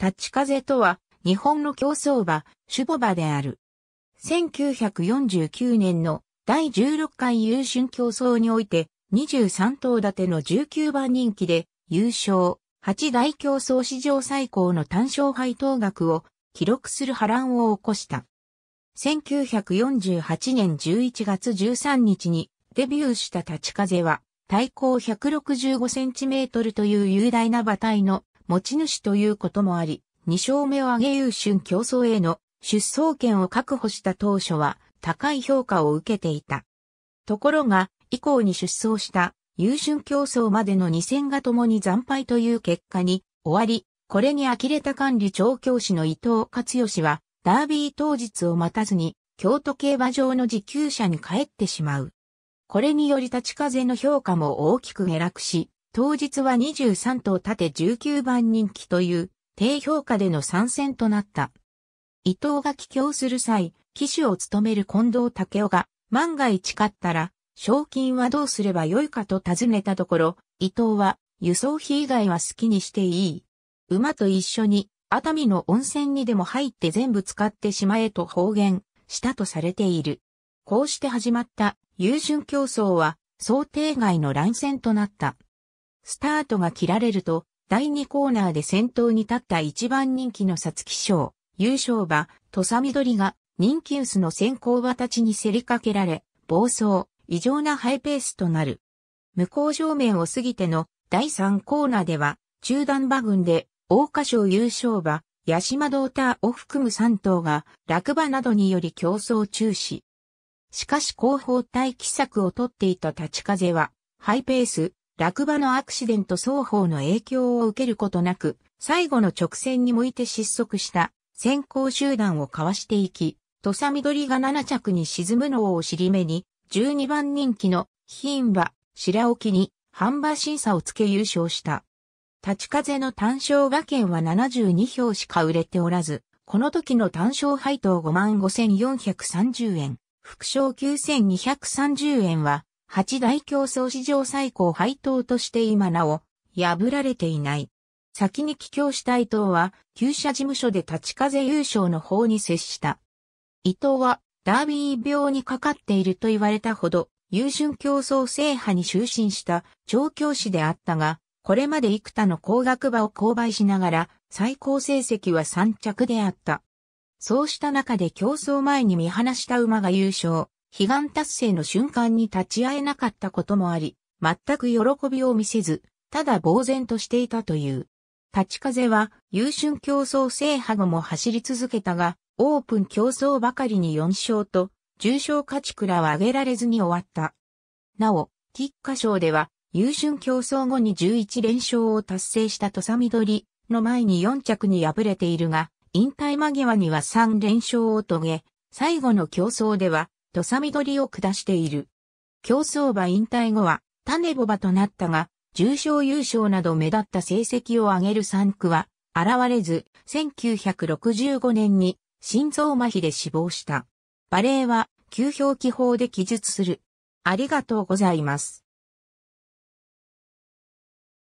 立ち風とは、日本の競争馬、守護馬である。1949年の第16回優春競争において、23頭立ての19番人気で優勝、8大競争史上最高の単勝配当額を記録する波乱を起こした。1948年11月13日にデビューした立ち風は、体高165センチメートルという雄大な馬体の持ち主ということもあり、2勝目を挙げ優春競争への出走権を確保した当初は高い評価を受けていた。ところが、以降に出走した優春競争までの2戦が共に惨敗という結果に終わり、これに呆れた管理調教師の伊藤勝義は、ダービー当日を待たずに、京都競馬場の自給者に帰ってしまう。これにより立ち風の評価も大きく下落し、当日は23頭立て19番人気という低評価での参戦となった。伊藤が帰郷する際、騎手を務める近藤武雄が万が一勝ったら賞金はどうすればよいかと尋ねたところ、伊藤は輸送費以外は好きにしていい。馬と一緒に熱海の温泉にでも入って全部使ってしまえと方言したとされている。こうして始まった優順競争は想定外の乱戦となった。スタートが切られると、第2コーナーで先頭に立った一番人気のサツキ賞、優勝馬、トサミドリが人気薄の先行馬たちに競りかけられ、暴走、異常なハイペースとなる。向こう正面を過ぎての第3コーナーでは、中段馬群で、大花賞優勝馬、ヤシマドーターを含む3頭が、落馬などにより競争中止。しかし後方待機策を取っていた立ち風は、ハイペース、落馬のアクシデント双方の影響を受けることなく、最後の直線に向いて失速した先行集団をかわしていき、土佐緑が7着に沈むのを尻目に、12番人気のン馬、白沖に、半馬審査をつけ優勝した。立ち風の単勝馬券は72票しか売れておらず、この時の単勝配当55,430円、副賞9230円は、八大競争史上最高配当として今なお、破られていない。先に帰郷した伊藤は、旧社事務所で立ち風優勝の方に接した。伊藤は、ダービー病にかかっていると言われたほど、優春競争制覇に就寝した調教師であったが、これまで幾多の高額場を購買しながら、最高成績は3着であった。そうした中で競争前に見放した馬が優勝。悲願達成の瞬間に立ち会えなかったこともあり、全く喜びを見せず、ただ呆然としていたという。立ち風は優春競争制覇後も走り続けたが、オープン競争ばかりに4勝と、重賞勝ちくらは上げられずに終わった。なお、菊花賞では、優春競争後に11連勝を達成した土佐緑の前に4着に敗れているが、引退間際には3連勝を遂げ、最後の競争では土佐緑を下している。競走馬引退後は、種ボ馬となったが、重賞優勝など目立った成績を上げる産区は、現れず、1965年に心臓麻痺で死亡した。馬齢は、旧表記法で記述する。ありがとうございます。